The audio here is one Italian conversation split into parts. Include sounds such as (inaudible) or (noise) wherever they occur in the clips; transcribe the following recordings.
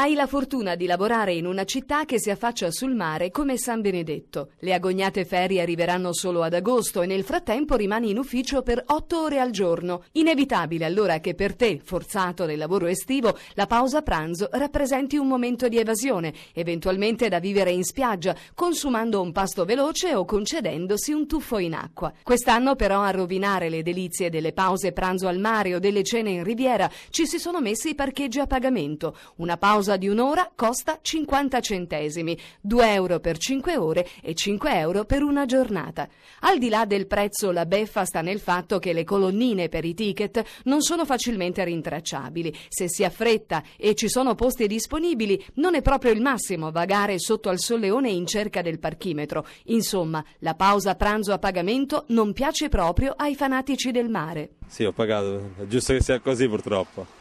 Hai la fortuna di lavorare in una città che si affaccia sul mare come San Benedetto. Le agognate ferie arriveranno solo ad agosto e nel frattempo rimani in ufficio per otto ore al giorno. Inevitabile allora che per te, forzato nel lavoro estivo, la pausa pranzo rappresenti un momento di evasione, eventualmente da vivere in spiaggia, consumando un pasto veloce o concedendosi un tuffo in acqua. Quest'anno però a rovinare le delizie delle pause pranzo al mare o delle cene in riviera ci si sono messi i parcheggi a pagamento. Una pausa pausa di un'ora costa 50 centesimi, 2 euro per 5 ore e 5 euro per una giornata. Al di là del prezzo la beffa sta nel fatto che le colonnine per i ticket non sono facilmente rintracciabili. Se si affretta e ci sono posti disponibili, non è proprio il massimo vagare sotto al solleone in cerca del parchimetro. Insomma, la pausa pranzo a pagamento non piace proprio ai fanatici del mare. Sì, ho pagato, è giusto che sia così purtroppo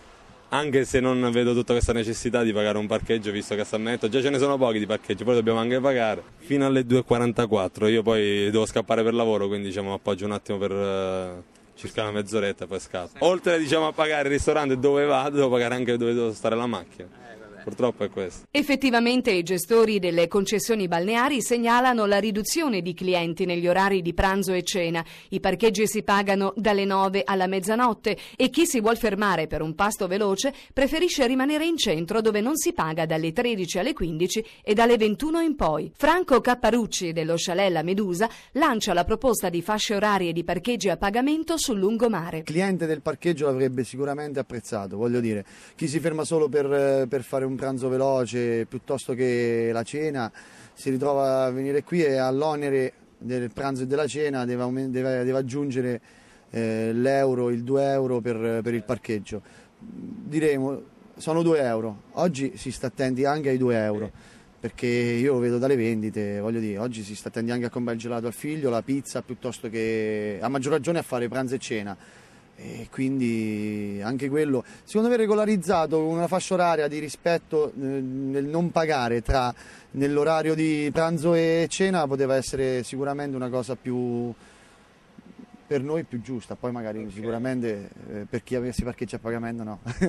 anche se non vedo tutta questa necessità di pagare un parcheggio visto che a San Benedetto già ce ne sono pochi di parcheggi, poi dobbiamo anche pagare fino alle 2.44, io poi devo scappare per lavoro quindi diciamo appoggio un attimo per eh, circa una mezz'oretta e poi scappo. Oltre diciamo, a pagare il ristorante dove vado devo pagare anche dove devo stare la macchina. Eh, Purtroppo è questo. Effettivamente i gestori delle concessioni balneari segnalano la riduzione di clienti negli orari di pranzo e cena. I parcheggi si pagano dalle 9 alla mezzanotte e chi si vuol fermare per un pasto veloce preferisce rimanere in centro dove non si paga dalle 13 alle 15 e dalle 21 in poi. Franco Capparucci dello Chalet La Medusa lancia la proposta di fasce orarie di parcheggi a pagamento sul lungomare. Il cliente del parcheggio l'avrebbe sicuramente apprezzato, voglio dire, chi si ferma solo per, eh, per fare un pranzo veloce piuttosto che la cena, si ritrova a venire qui e all'onere del pranzo e della cena deve, deve, deve aggiungere eh, l'euro, il 2 euro per, per il parcheggio. Diremo, sono 2 euro, oggi si sta attenti anche ai 2 euro perché io lo vedo dalle vendite, voglio dire, oggi si sta attenti anche a comprare il gelato al figlio, la pizza, piuttosto che a maggior ragione a fare pranzo e cena e quindi anche quello, secondo me regolarizzato con una fascia oraria di rispetto eh, nel non pagare tra nell'orario di pranzo e cena poteva essere sicuramente una cosa più per noi più giusta, poi magari okay. sicuramente eh, per chi avesse parcheggi a pagamento no. (laughs)